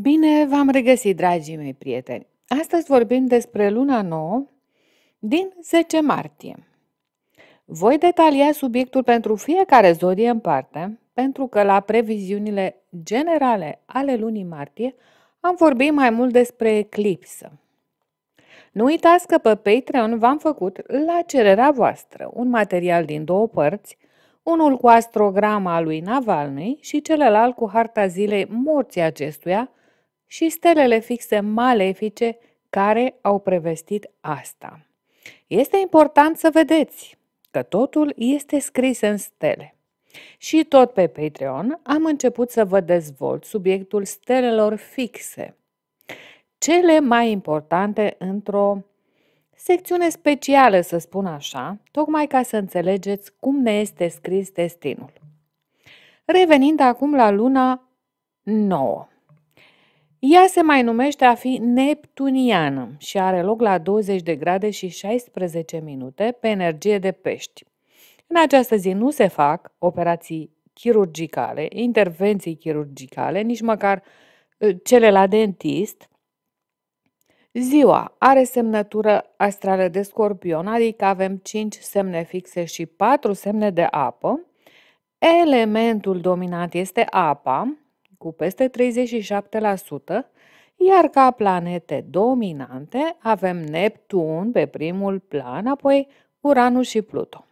Bine v-am regăsit, dragii mei prieteni! Astăzi vorbim despre luna nouă din 10 martie. Voi detalia subiectul pentru fiecare zodie în parte, pentru că la previziunile generale ale lunii martie am vorbit mai mult despre eclipsă. Nu uitați că pe Patreon v-am făcut, la cererea voastră, un material din două părți, unul cu astrograma lui Navalny și celălalt cu harta zilei morții acestuia, și stelele fixe malefice care au prevestit asta. Este important să vedeți că totul este scris în stele. Și tot pe Patreon am început să vă dezvolt subiectul stelelor fixe, cele mai importante într-o secțiune specială, să spun așa, tocmai ca să înțelegeți cum ne este scris destinul. Revenind acum la luna 9. Ea se mai numește a fi neptuniană și are loc la 20 de grade și 16 minute pe energie de pești. În această zi nu se fac operații chirurgicale, intervenții chirurgicale, nici măcar ă, cele la dentist. Ziua are semnătură astrală de scorpion, adică avem 5 semne fixe și 4 semne de apă. Elementul dominant este apa, cu peste 37%, iar ca planete dominante avem Neptun pe primul plan, apoi Uranus și Pluto.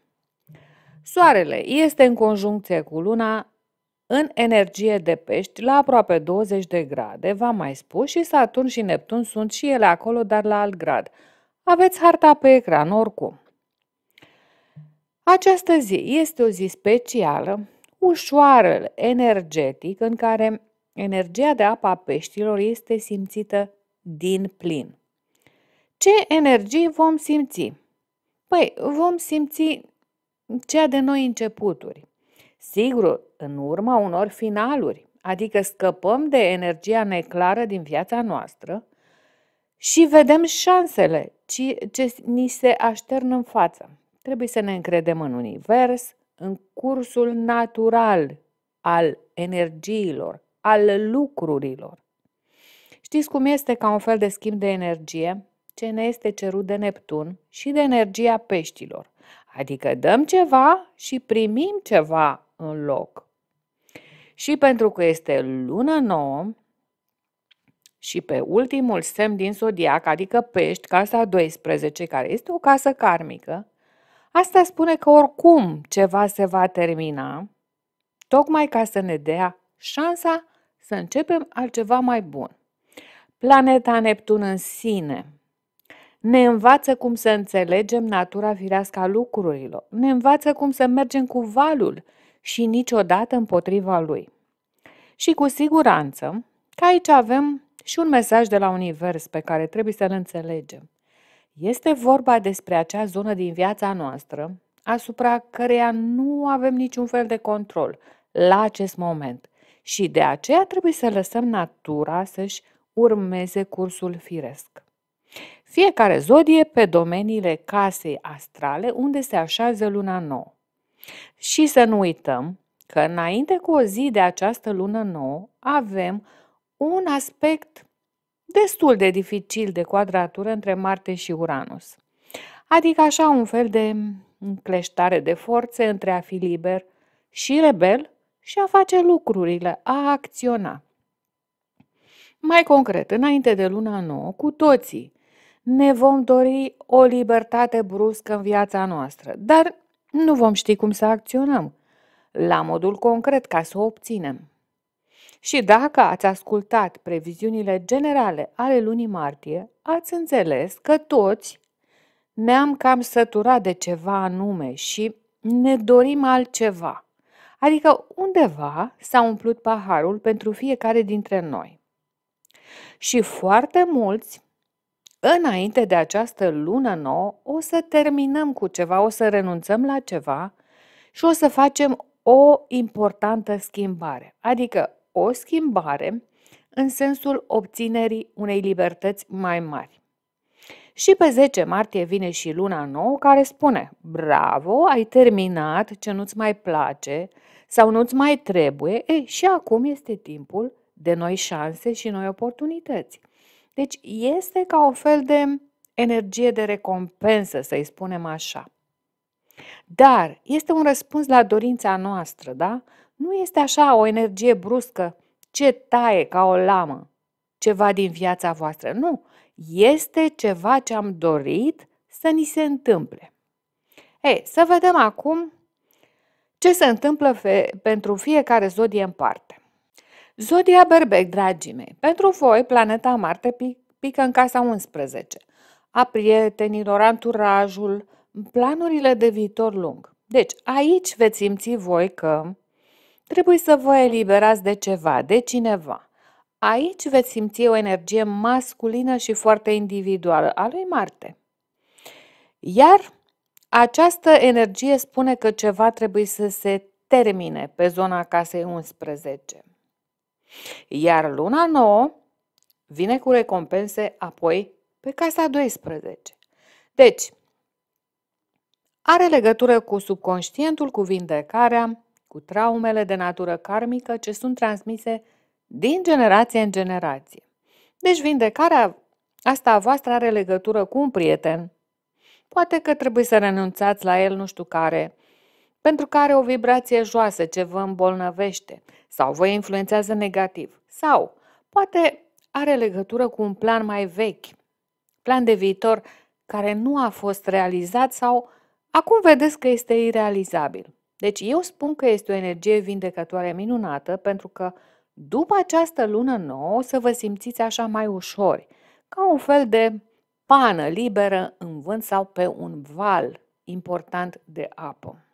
Soarele este în conjuncție cu Luna în energie de pești la aproape 20 de grade, v-am mai spus, și Saturn și Neptun sunt și ele acolo, dar la alt grad. Aveți harta pe ecran oricum. Această zi este o zi specială ușoară, energetic, în care energia de apa a peștilor este simțită din plin. Ce energii vom simți? Păi, vom simți cea de noi începuturi. Sigur, în urma unor finaluri, adică scăpăm de energia neclară din viața noastră și vedem șansele ce ni se așternă în față. Trebuie să ne încredem în univers, în cursul natural al energiilor, al lucrurilor. Știți cum este ca un fel de schimb de energie ce ne este cerut de Neptun și de energia peștilor, adică dăm ceva și primim ceva în loc. Și pentru că este lună nouă și pe ultimul semn din zodiac, adică pești, casa 12, care este o casă karmică, Asta spune că oricum ceva se va termina, tocmai ca să ne dea șansa să începem altceva mai bun. Planeta Neptun în sine ne învață cum să înțelegem natura firească a lucrurilor, ne învață cum să mergem cu valul și niciodată împotriva lui. Și cu siguranță că aici avem și un mesaj de la Univers pe care trebuie să-l înțelegem. Este vorba despre acea zonă din viața noastră asupra căreia nu avem niciun fel de control la acest moment și de aceea trebuie să lăsăm natura să-și urmeze cursul firesc. Fiecare zodie pe domeniile casei astrale unde se așează luna nouă. Și să nu uităm că înainte cu o zi de această lună nouă avem un aspect destul de dificil de quadratură între Marte și Uranus. Adică așa un fel de încleștare de forțe între a fi liber și rebel și a face lucrurile, a acționa. Mai concret, înainte de luna nouă, cu toții ne vom dori o libertate bruscă în viața noastră, dar nu vom ști cum să acționăm, la modul concret, ca să o obținem. Și dacă ați ascultat previziunile generale ale lunii martie, ați înțeles că toți ne-am cam săturat de ceva anume și ne dorim altceva. Adică undeva s-a umplut paharul pentru fiecare dintre noi. Și foarte mulți, înainte de această lună nouă, o să terminăm cu ceva, o să renunțăm la ceva și o să facem o importantă schimbare. Adică o schimbare în sensul obținerii unei libertăți mai mari. Și pe 10 martie vine și luna nouă care spune Bravo, ai terminat ce nu-ți mai place sau nu-ți mai trebuie e, și acum este timpul de noi șanse și noi oportunități. Deci este ca o fel de energie de recompensă, să-i spunem așa. Dar este un răspuns la dorința noastră, da? Nu este așa o energie bruscă ce taie ca o lamă ceva din viața voastră. Nu, este ceva ce am dorit să ni se întâmple. Ei, să vedem acum ce se întâmplă fe- pentru fiecare zodie în parte. Zodia Berbec, dragii mei, pentru voi planeta Marte pică în casa 11, a prietenilor, anturajul, planurile de viitor lung. Deci aici veți simți voi că Trebuie să vă eliberați de ceva, de cineva. Aici veți simți o energie masculină și foarte individuală a lui Marte. Iar această energie spune că ceva trebuie să se termine pe zona casei 11. Iar luna nouă vine cu recompense apoi pe casa 12. Deci, are legătură cu subconștientul, cu vindecarea, cu traumele de natură karmică ce sunt transmise din generație în generație. Deci vindecarea asta a voastră are legătură cu un prieten. Poate că trebuie să renunțați la el nu știu care, pentru că are o vibrație joasă ce vă îmbolnăvește sau vă influențează negativ. Sau poate are legătură cu un plan mai vechi, plan de viitor care nu a fost realizat sau acum vedeți că este irealizabil. Deci eu spun că este o energie vindecătoare minunată pentru că după această lună nouă o să vă simțiți așa mai ușori, ca un fel de pană liberă în vânt sau pe un val important de apă.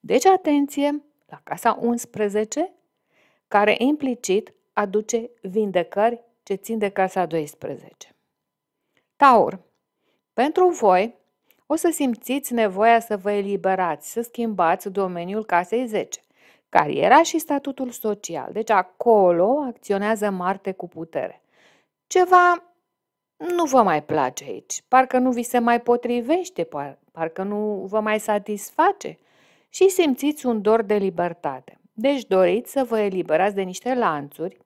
Deci atenție la casa 11, care implicit aduce vindecări ce țin de casa 12. Taur, pentru voi o să simțiți nevoia să vă eliberați, să schimbați domeniul casei 10, cariera și statutul social. Deci acolo acționează Marte cu putere. Ceva nu vă mai place aici, parcă nu vi se mai potrivește, par, parcă nu vă mai satisface și simțiți un dor de libertate. Deci doriți să vă eliberați de niște lanțuri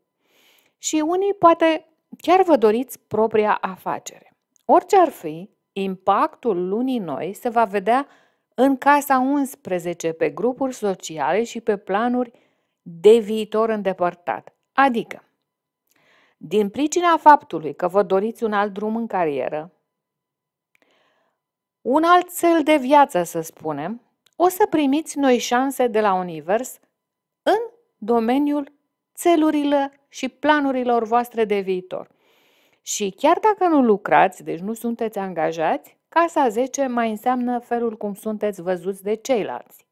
și unii poate chiar vă doriți propria afacere. Orice ar fi, Impactul lunii noi se va vedea în casa 11 pe grupuri sociale și pe planuri de viitor îndepărtat. Adică, din pricina faptului că vă doriți un alt drum în carieră, un alt cel de viață, să spunem, o să primiți noi șanse de la Univers în domeniul țelurilor și planurilor voastre de viitor – și chiar dacă nu lucrați, deci nu sunteți angajați, casa 10 mai înseamnă felul cum sunteți văzuți de ceilalți.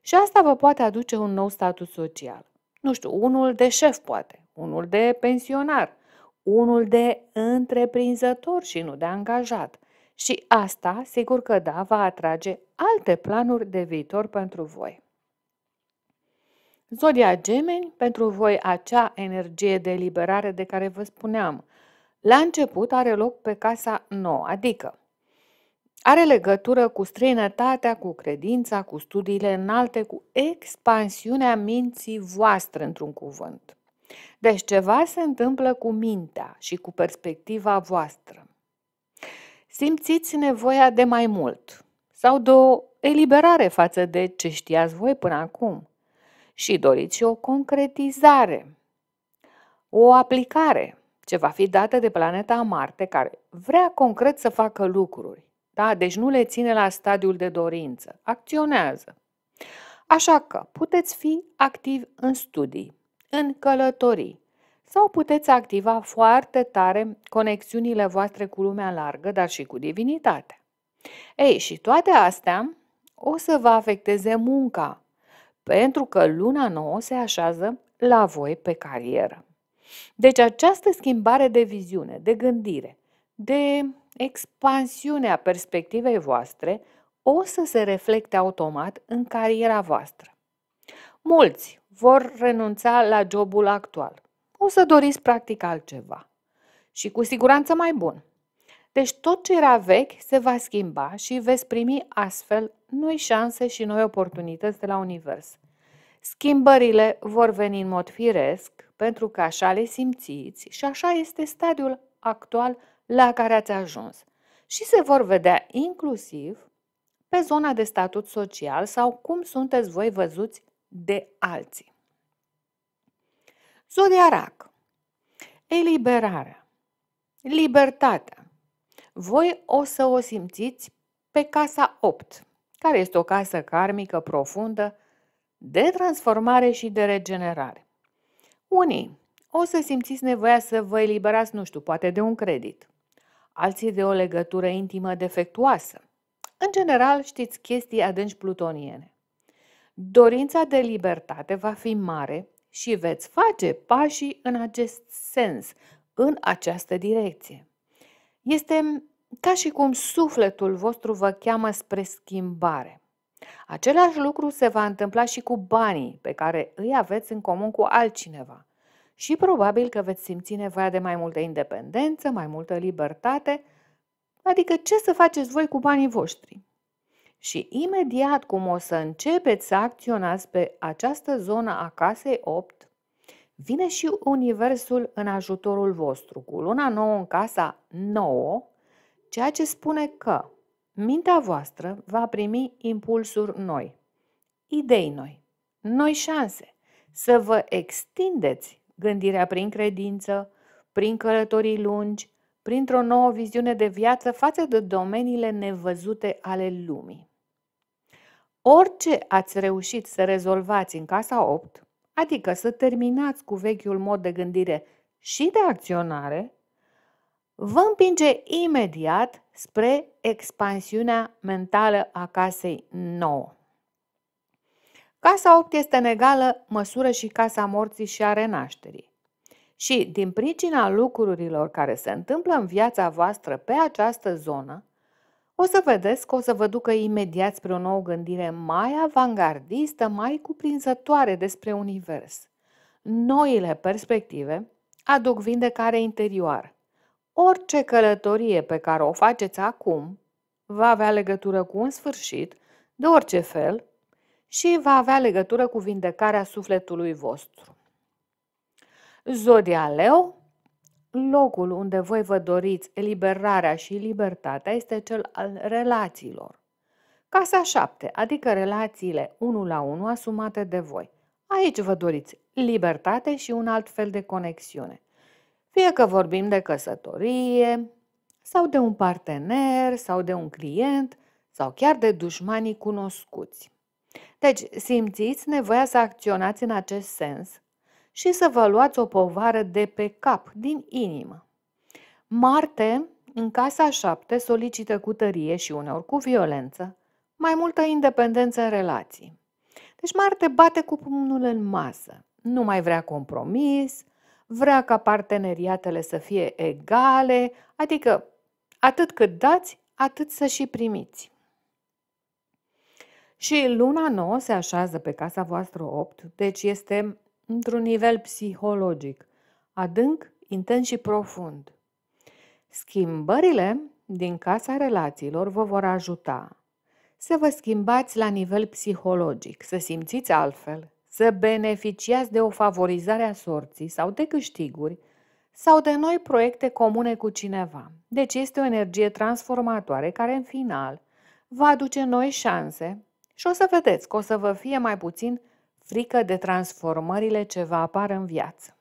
Și asta vă poate aduce un nou status social. Nu știu, unul de șef poate, unul de pensionar, unul de întreprinzător și nu de angajat. Și asta, sigur că da, va atrage alte planuri de viitor pentru voi. Zodia Gemeni, pentru voi acea energie de liberare de care vă spuneam, la început are loc pe casa nouă, adică are legătură cu străinătatea, cu credința, cu studiile înalte, cu expansiunea minții voastre, într-un cuvânt. Deci ceva se întâmplă cu mintea și cu perspectiva voastră. Simțiți nevoia de mai mult sau de o eliberare față de ce știați voi până acum și doriți și o concretizare, o aplicare – ce va fi dată de planeta Marte, care vrea concret să facă lucruri. Da? Deci nu le ține la stadiul de dorință, acționează. Așa că puteți fi activ în studii, în călătorii sau puteți activa foarte tare conexiunile voastre cu lumea largă, dar și cu divinitatea. Ei, și toate astea o să vă afecteze munca, pentru că luna nouă se așează la voi pe carieră. Deci această schimbare de viziune, de gândire, de expansiune a perspectivei voastre o să se reflecte automat în cariera voastră. Mulți vor renunța la jobul actual. O să doriți practic altceva și cu siguranță mai bun. Deci tot ce era vechi se va schimba și veți primi astfel noi șanse și noi oportunități de la univers. Schimbările vor veni în mod firesc, pentru că așa le simțiți și așa este stadiul actual la care ați ajuns. Și se vor vedea inclusiv pe zona de statut social sau cum sunteți voi văzuți de alții. Zodia Rac. Eliberarea. Libertatea. Voi o să o simțiți pe casa 8, care este o casă karmică profundă de transformare și de regenerare. Unii o să simțiți nevoia să vă eliberați, nu știu, poate de un credit, alții de o legătură intimă defectuoasă. În general, știți chestii adânci plutoniene. Dorința de libertate va fi mare și veți face pașii în acest sens, în această direcție. Este ca și cum sufletul vostru vă cheamă spre schimbare. Același lucru se va întâmpla și cu banii pe care îi aveți în comun cu altcineva. Și probabil că veți simți nevoia de mai multă independență, mai multă libertate, adică ce să faceți voi cu banii voștri. Și imediat cum o să începeți să acționați pe această zonă a casei 8, vine și Universul în ajutorul vostru, cu luna nouă în casa 9, ceea ce spune că Mintea voastră va primi impulsuri noi, idei noi, noi șanse să vă extindeți gândirea prin credință, prin călătorii lungi, printr-o nouă viziune de viață față de domeniile nevăzute ale lumii. Orice ați reușit să rezolvați în casa 8, adică să terminați cu vechiul mod de gândire și de acționare, vă împinge imediat spre expansiunea mentală a casei 9. Casa 8 este în egală măsură și casa morții și a renașterii. Și din pricina lucrurilor care se întâmplă în viața voastră pe această zonă, o să vedeți că o să vă ducă imediat spre o nouă gândire mai avangardistă, mai cuprinzătoare despre univers. Noile perspective aduc vindecare interioară. Orice călătorie pe care o faceți acum va avea legătură cu un sfârșit, de orice fel, și va avea legătură cu vindecarea sufletului vostru. Zodia Leu, locul unde voi vă doriți eliberarea și libertatea este cel al relațiilor. Casa 7, adică relațiile 1 la 1 asumate de voi. Aici vă doriți libertate și un alt fel de conexiune. Fie că vorbim de căsătorie, sau de un partener, sau de un client, sau chiar de dușmanii cunoscuți. Deci, simțiți nevoia să acționați în acest sens și să vă luați o povară de pe cap, din inimă. Marte, în casa șapte, solicită cu tărie și uneori cu violență mai multă independență în relații. Deci Marte bate cu pumnul în masă. Nu mai vrea compromis, vrea ca parteneriatele să fie egale, adică atât cât dați, atât să și primiți. Și luna 9 se așează pe casa voastră 8, deci este într-un nivel psihologic, adânc, intens și profund. Schimbările din casa relațiilor vă vor ajuta să vă schimbați la nivel psihologic, să simțiți altfel, să beneficiați de o favorizare a sorții sau de câștiguri sau de noi proiecte comune cu cineva. Deci este o energie transformatoare care în final va aduce noi șanse și o să vedeți că o să vă fie mai puțin frică de transformările ce va apar în viață.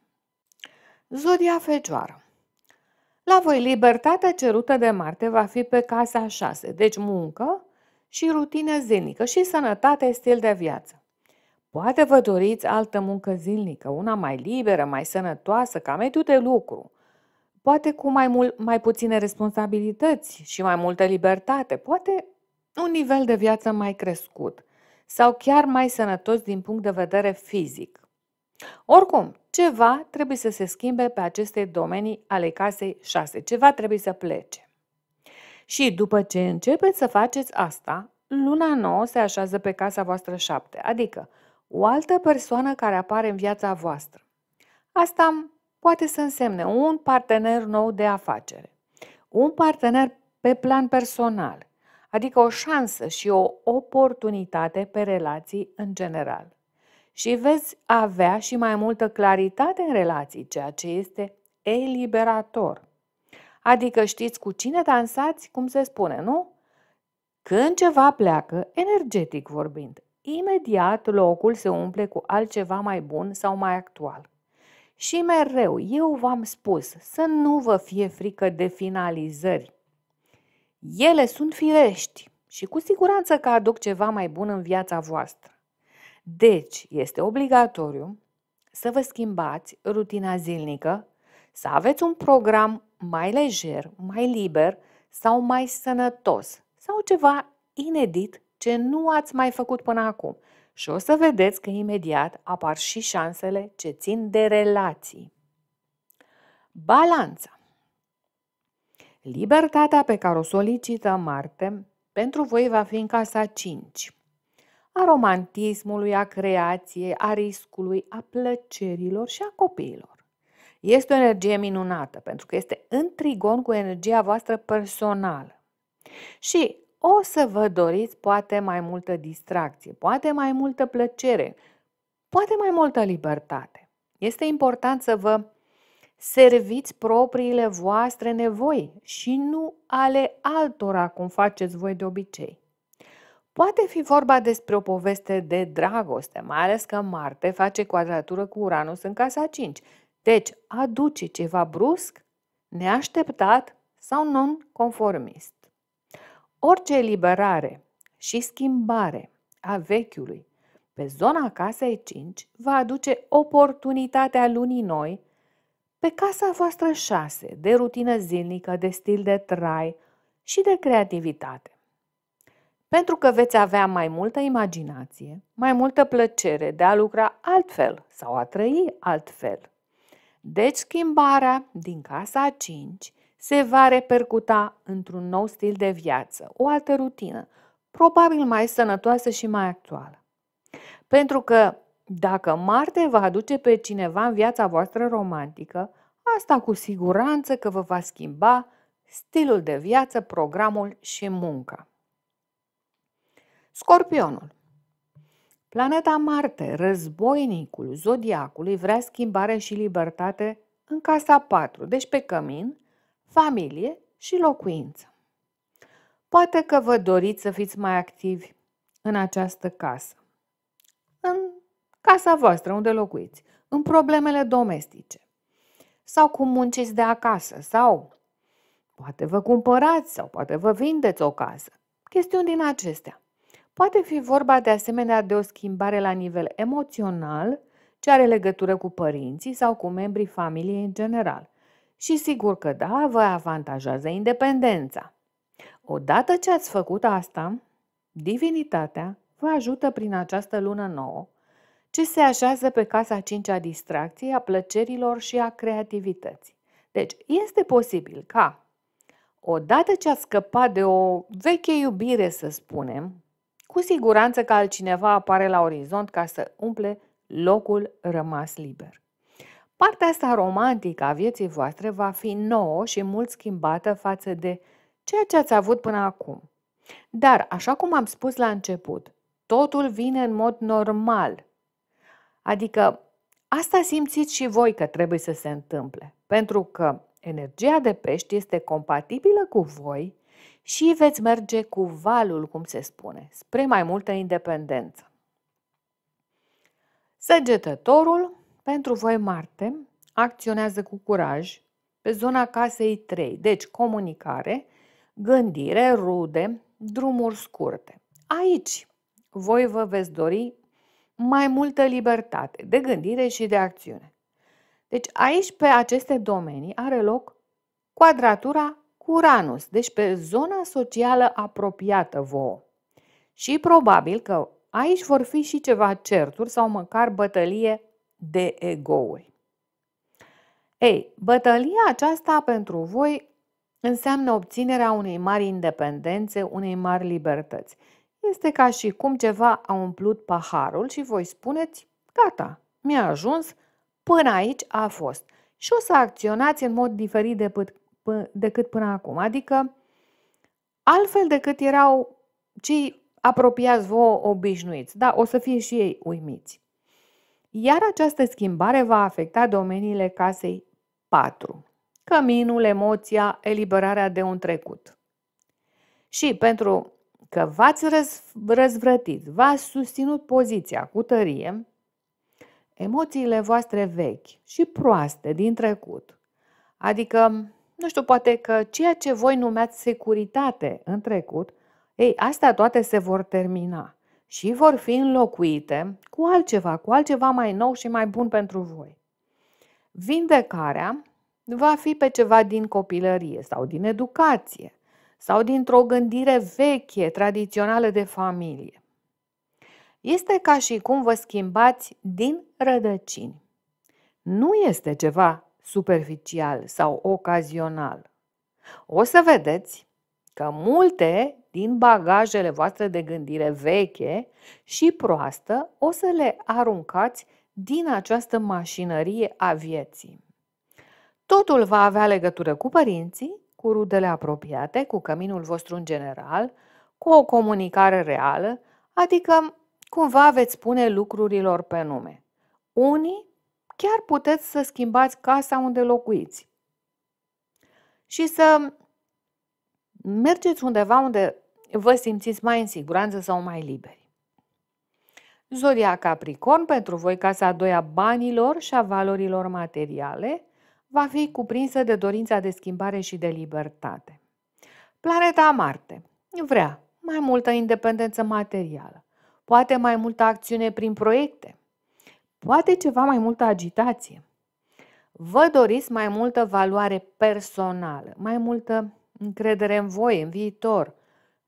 Zodia Fecioară La voi, libertatea cerută de Marte va fi pe casa 6, deci muncă și rutină zilnică și sănătate, stil de viață. Poate vă doriți altă muncă zilnică, una mai liberă, mai sănătoasă, ca mediu de lucru. Poate cu mai, mult, mai puține responsabilități și mai multă libertate. Poate un nivel de viață mai crescut sau chiar mai sănătos din punct de vedere fizic. Oricum, ceva trebuie să se schimbe pe aceste domenii ale casei 6, ceva trebuie să plece. Și după ce începeți să faceți asta, luna nouă se așează pe casa voastră 7, adică o altă persoană care apare în viața voastră. Asta poate să însemne un partener nou de afacere, un partener pe plan personal, adică o șansă și o oportunitate pe relații în general. Și veți avea și mai multă claritate în relații, ceea ce este eliberator. Adică știți cu cine dansați, cum se spune, nu? Când ceva pleacă, energetic vorbind, Imediat locul se umple cu altceva mai bun sau mai actual. Și mereu eu v-am spus să nu vă fie frică de finalizări. Ele sunt firești și cu siguranță că aduc ceva mai bun în viața voastră. Deci, este obligatoriu să vă schimbați rutina zilnică, să aveți un program mai lejer, mai liber sau mai sănătos sau ceva inedit ce nu ați mai făcut până acum și o să vedeți că imediat apar și șansele ce țin de relații. Balanța Libertatea pe care o solicită Marte pentru voi va fi în casa 5 a romantismului, a creației, a riscului, a plăcerilor și a copiilor. Este o energie minunată pentru că este în trigon cu energia voastră personală. Și o să vă doriți poate mai multă distracție, poate mai multă plăcere, poate mai multă libertate. Este important să vă serviți propriile voastre nevoi și nu ale altora cum faceți voi de obicei. Poate fi vorba despre o poveste de dragoste, mai ales că Marte face quadratură cu Uranus în casa 5. Deci, aduce ceva brusc, neașteptat sau non-conformist. Orice eliberare și schimbare a vechiului pe zona casei 5 va aduce oportunitatea lunii noi pe casa voastră 6 de rutină zilnică, de stil de trai și de creativitate. Pentru că veți avea mai multă imaginație, mai multă plăcere de a lucra altfel sau a trăi altfel. Deci schimbarea din casa 5 se va repercuta într-un nou stil de viață, o altă rutină, probabil mai sănătoasă și mai actuală. Pentru că dacă Marte va aduce pe cineva în viața voastră romantică, asta cu siguranță că vă va schimba stilul de viață, programul și munca. Scorpionul Planeta Marte, războinicul zodiacului, vrea schimbare și libertate în casa 4, deci pe cămin, familie și locuință. Poate că vă doriți să fiți mai activi în această casă, în casa voastră unde locuiți, în problemele domestice sau cum munceți de acasă sau poate vă cumpărați sau poate vă vindeți o casă. Chestiuni din acestea. Poate fi vorba de asemenea de o schimbare la nivel emoțional ce are legătură cu părinții sau cu membrii familiei în general și sigur că da, vă avantajează independența. Odată ce ați făcut asta, divinitatea vă ajută prin această lună nouă, ce se așează pe casa cincea distracției, a plăcerilor și a creativității. Deci, este posibil ca, odată ce ați scăpat de o veche iubire, să spunem, cu siguranță că altcineva apare la orizont ca să umple locul rămas liber. Partea asta romantică a vieții voastre va fi nouă și mult schimbată față de ceea ce ați avut până acum. Dar, așa cum am spus la început, totul vine în mod normal. Adică, asta simțiți și voi că trebuie să se întâmple, pentru că energia de pești este compatibilă cu voi și veți merge cu valul, cum se spune, spre mai multă independență. Săgetătorul pentru voi, Marte, acționează cu curaj pe zona casei 3, deci comunicare, gândire, rude, drumuri scurte. Aici voi vă veți dori mai multă libertate de gândire și de acțiune. Deci aici, pe aceste domenii, are loc quadratura cu Uranus, deci pe zona socială apropiată vouă. Și probabil că aici vor fi și ceva certuri sau măcar bătălie de egoi. Ei, bătălia aceasta pentru voi înseamnă obținerea unei mari independențe, unei mari libertăți. Este ca și cum ceva a umplut paharul și voi spuneți, gata, mi-a ajuns, până aici a fost. Și o să acționați în mod diferit de pât, pă, decât până acum, adică altfel decât erau cei apropiați vouă obișnuiți. Da, o să fie și ei uimiți. Iar această schimbare va afecta domeniile casei 4. Căminul, emoția, eliberarea de un trecut. Și pentru că v-ați răz- răzvrătit, v-ați susținut poziția cu tărie, emoțiile voastre vechi și proaste din trecut, adică, nu știu, poate că ceea ce voi numeați securitate în trecut, ei, astea toate se vor termina și vor fi înlocuite cu altceva, cu altceva mai nou și mai bun pentru voi. Vindecarea va fi pe ceva din copilărie sau din educație sau dintr-o gândire veche, tradițională de familie. Este ca și cum vă schimbați din rădăcini. Nu este ceva superficial sau ocazional. O să vedeți că multe din bagajele voastre de gândire veche și proastă, o să le aruncați din această mașinărie a vieții. Totul va avea legătură cu părinții, cu rudele apropiate, cu căminul vostru în general, cu o comunicare reală, adică cumva veți pune lucrurilor pe nume. Unii chiar puteți să schimbați casa unde locuiți și să mergeți undeva unde vă simțiți mai în siguranță sau mai liberi. Zodia Capricorn, pentru voi casa a doia banilor și a valorilor materiale, va fi cuprinsă de dorința de schimbare și de libertate. Planeta Marte vrea mai multă independență materială, poate mai multă acțiune prin proiecte, poate ceva mai multă agitație. Vă doriți mai multă valoare personală, mai multă încredere în voi, în viitor,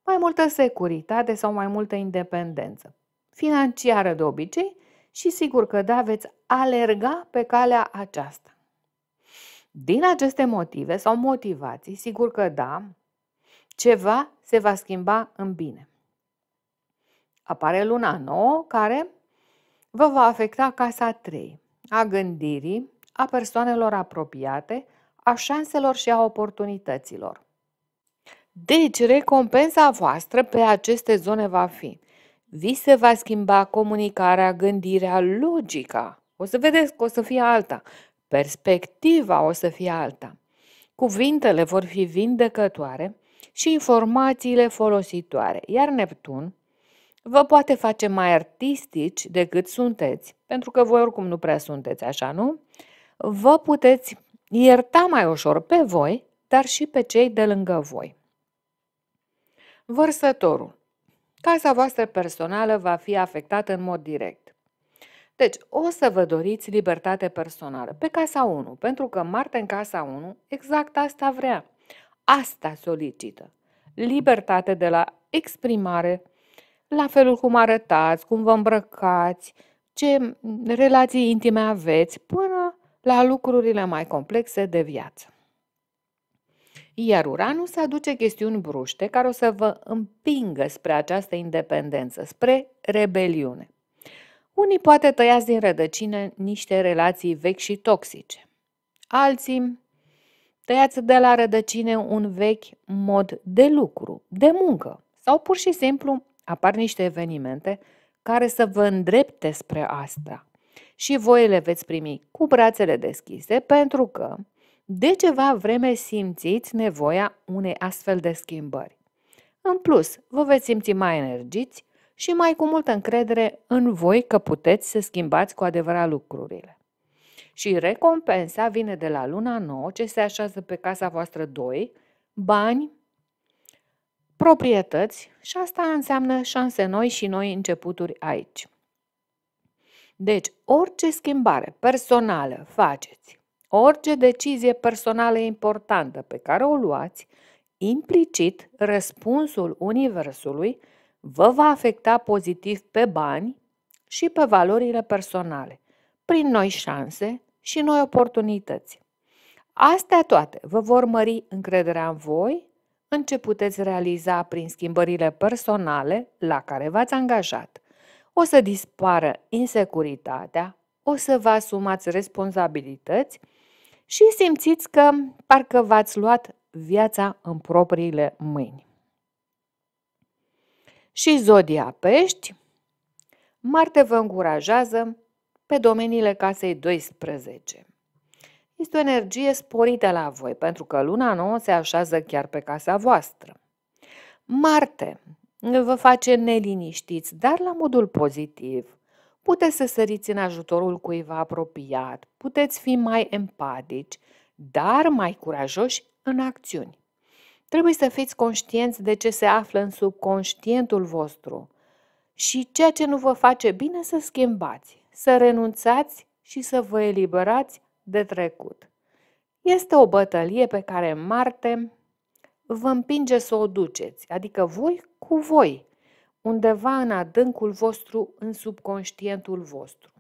mai multă securitate sau mai multă independență, financiară de obicei, și sigur că da, veți alerga pe calea aceasta. Din aceste motive sau motivații, sigur că da, ceva se va schimba în bine. Apare luna nouă care vă va afecta casa 3, a gândirii, a persoanelor apropiate, a șanselor și a oportunităților. Deci, recompensa voastră pe aceste zone va fi. Vi se va schimba comunicarea, gândirea, logica. O să vedeți că o să fie alta. Perspectiva o să fie alta. Cuvintele vor fi vindecătoare și informațiile folositoare, iar Neptun vă poate face mai artistici decât sunteți, pentru că voi oricum nu prea sunteți așa, nu? Vă puteți ierta mai ușor pe voi, dar și pe cei de lângă voi. Vărsătorul. Casa voastră personală va fi afectată în mod direct. Deci, o să vă doriți libertate personală pe casa 1, pentru că Marte în casa 1 exact asta vrea. Asta solicită. Libertate de la exprimare, la felul cum arătați, cum vă îmbrăcați, ce relații intime aveți, până la lucrurile mai complexe de viață. Iar Uranus aduce chestiuni bruște care o să vă împingă spre această independență, spre rebeliune. Unii poate tăiați din rădăcină niște relații vechi și toxice. Alții tăiați de la rădăcine un vechi mod de lucru, de muncă sau pur și simplu apar niște evenimente care să vă îndrepte spre asta. Și voi le veți primi cu brațele deschise pentru că de ceva vreme simțiți nevoia unei astfel de schimbări. În plus, vă veți simți mai energiți și mai cu multă încredere în voi că puteți să schimbați cu adevărat lucrurile. Și recompensa vine de la luna nouă ce se așează pe casa voastră 2, bani, proprietăți și asta înseamnă șanse noi și noi începuturi aici. Deci, orice schimbare personală faceți Orice decizie personală importantă pe care o luați, implicit răspunsul Universului vă va afecta pozitiv pe bani și pe valorile personale, prin noi șanse și noi oportunități. Astea toate vă vor mări încrederea în voi, în ce puteți realiza prin schimbările personale la care v-ați angajat. O să dispară insecuritatea, o să vă asumați responsabilități și simțiți că parcă v-ați luat viața în propriile mâini. Și zodia pești, Marte vă încurajează pe domeniile casei 12. Este o energie sporită la voi, pentru că luna nouă se așează chiar pe casa voastră. Marte vă face neliniștiți, dar la modul pozitiv. Puteți să săriți în ajutorul cuiva apropiat, puteți fi mai empatici, dar mai curajoși în acțiuni. Trebuie să fiți conștienți de ce se află în subconștientul vostru și ceea ce nu vă face bine să schimbați, să renunțați și să vă eliberați de trecut. Este o bătălie pe care Marte vă împinge să o duceți, adică voi cu voi, undeva în adâncul vostru, în subconștientul vostru.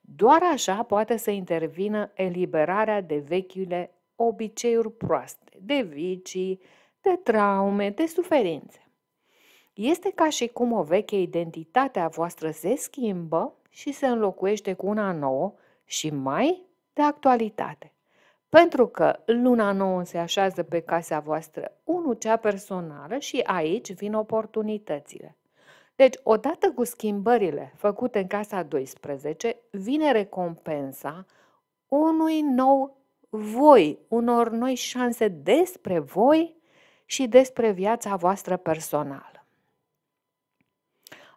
Doar așa poate să intervină eliberarea de vechile obiceiuri proaste, de vicii, de traume, de suferințe. Este ca și cum o veche identitate a voastră se schimbă și se înlocuiește cu una nouă și mai de actualitate. Pentru că luna nouă se așează pe casa voastră, unul cea personală și aici vin oportunitățile. Deci, odată cu schimbările făcute în casa 12, vine recompensa unui nou voi, unor noi șanse despre voi și despre viața voastră personală.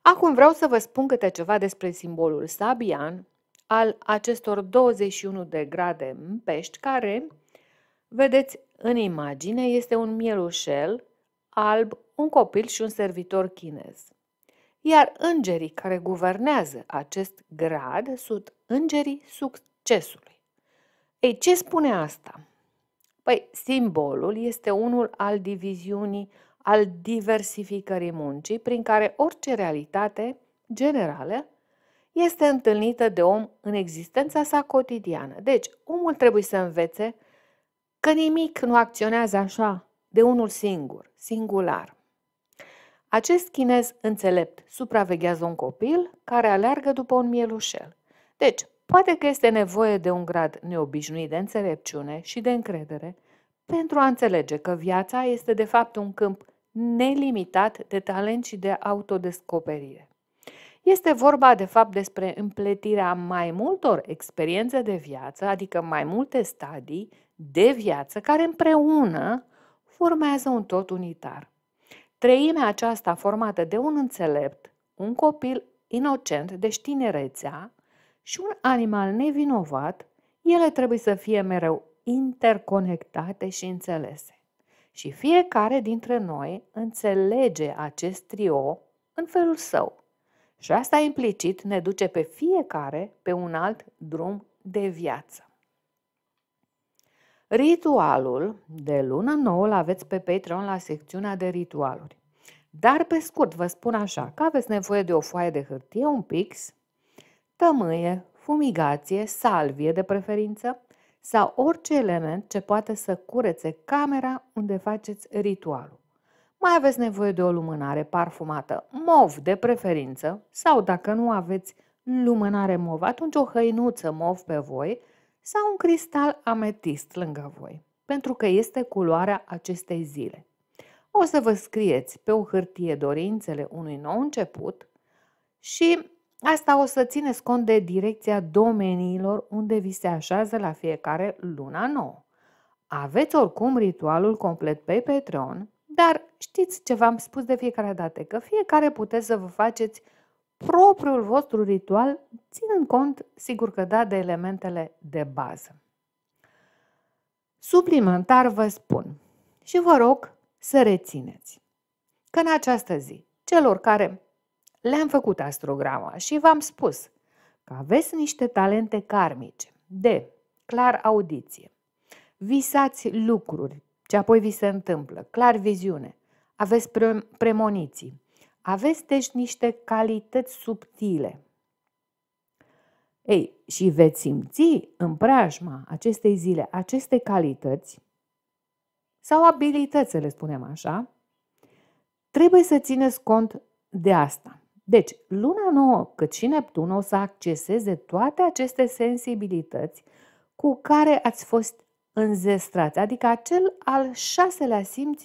Acum vreau să vă spun câte ceva despre simbolul sabian al acestor 21 de grade în pești, care, vedeți în imagine, este un mielușel alb, un copil și un servitor chinez. Iar îngerii care guvernează acest grad sunt îngerii succesului. Ei, ce spune asta? Păi, simbolul este unul al diviziunii, al diversificării muncii, prin care orice realitate generală este întâlnită de om în existența sa cotidiană. Deci, omul trebuie să învețe că nimic nu acționează așa de unul singur, singular. Acest chinez înțelept supraveghează un copil care aleargă după un mielușel. Deci, poate că este nevoie de un grad neobișnuit de înțelepciune și de încredere pentru a înțelege că viața este de fapt un câmp nelimitat de talent și de autodescoperire. Este vorba de fapt despre împletirea mai multor experiențe de viață, adică mai multe stadii de viață care împreună formează un tot unitar. Treimea aceasta formată de un înțelept, un copil inocent, deci tinerețea, și un animal nevinovat, ele trebuie să fie mereu interconectate și înțelese. Și fiecare dintre noi înțelege acest trio în felul său. Și asta implicit ne duce pe fiecare pe un alt drum de viață. Ritualul de lună nouă îl aveți pe Patreon la secțiunea de ritualuri. Dar pe scurt vă spun așa, că aveți nevoie de o foaie de hârtie, un pix, tămâie, fumigație, salvie de preferință sau orice element ce poate să curețe camera unde faceți ritualul mai aveți nevoie de o lumânare parfumată mov de preferință sau dacă nu aveți lumânare mov, atunci o hăinuță mov pe voi sau un cristal ametist lângă voi, pentru că este culoarea acestei zile. O să vă scrieți pe o hârtie dorințele unui nou început și asta o să țineți cont de direcția domeniilor unde vi se așează la fiecare luna nouă. Aveți oricum ritualul complet pe Patreon dar știți ce v-am spus de fiecare dată, că fiecare puteți să vă faceți propriul vostru ritual, ținând cont, sigur că da, de elementele de bază. Suplimentar vă spun și vă rog să rețineți că în această zi, celor care le-am făcut astrograma și v-am spus că aveți niște talente karmice de clar audiție, visați lucruri ce apoi vi se întâmplă. Clar viziune. Aveți pre- premoniții. Aveți deci niște calități subtile. Ei, și veți simți în preajma acestei zile aceste calități sau abilități, să le spunem așa, trebuie să țineți cont de asta. Deci, luna nouă, cât și Neptun o să acceseze toate aceste sensibilități cu care ați fost înzestrați, adică acel al șaselea simț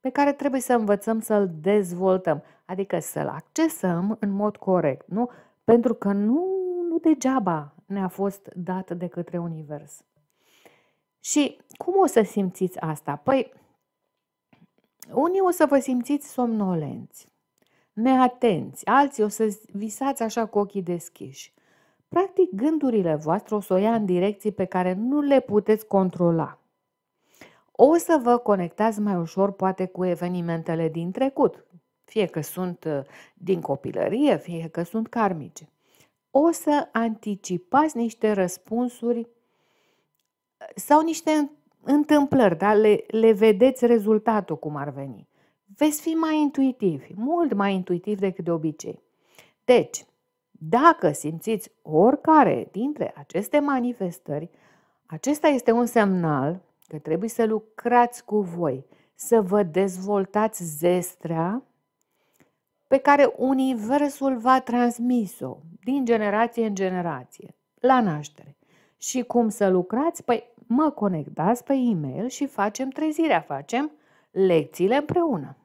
pe care trebuie să învățăm să-l dezvoltăm, adică să-l accesăm în mod corect, nu? Pentru că nu, nu degeaba ne-a fost dat de către Univers. Și cum o să simțiți asta? Păi, unii o să vă simțiți somnolenți, neatenți, alții o să visați așa cu ochii deschiși, Practic, gândurile voastre o să o ia în direcții pe care nu le puteți controla. O să vă conectați mai ușor, poate, cu evenimentele din trecut, fie că sunt uh, din copilărie, fie că sunt karmice. O să anticipați niște răspunsuri uh, sau niște întâmplări, dar le, le vedeți rezultatul cum ar veni. Veți fi mai intuitivi, mult mai intuitivi decât de obicei. Deci, dacă simțiți oricare dintre aceste manifestări, acesta este un semnal că trebuie să lucrați cu voi, să vă dezvoltați zestrea pe care Universul va transmis-o din generație în generație, la naștere. Și cum să lucrați? Păi mă conectați pe e-mail și facem trezirea, facem lecțiile împreună.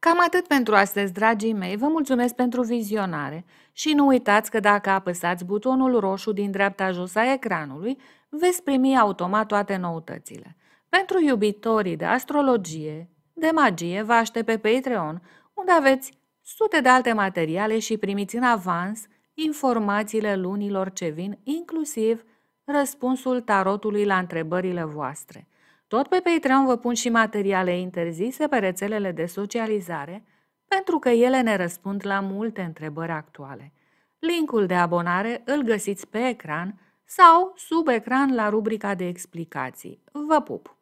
Cam atât pentru astăzi, dragii mei. Vă mulțumesc pentru vizionare și nu uitați că dacă apăsați butonul roșu din dreapta jos a ecranului, veți primi automat toate noutățile. Pentru iubitorii de astrologie, de magie, vă aștept pe Patreon, unde aveți sute de alte materiale și primiți în avans informațiile lunilor ce vin, inclusiv răspunsul tarotului la întrebările voastre. Tot pe Patreon vă pun și materiale interzise pe rețelele de socializare, pentru că ele ne răspund la multe întrebări actuale. Linkul de abonare îl găsiți pe ecran sau sub ecran la rubrica de explicații. Vă pup!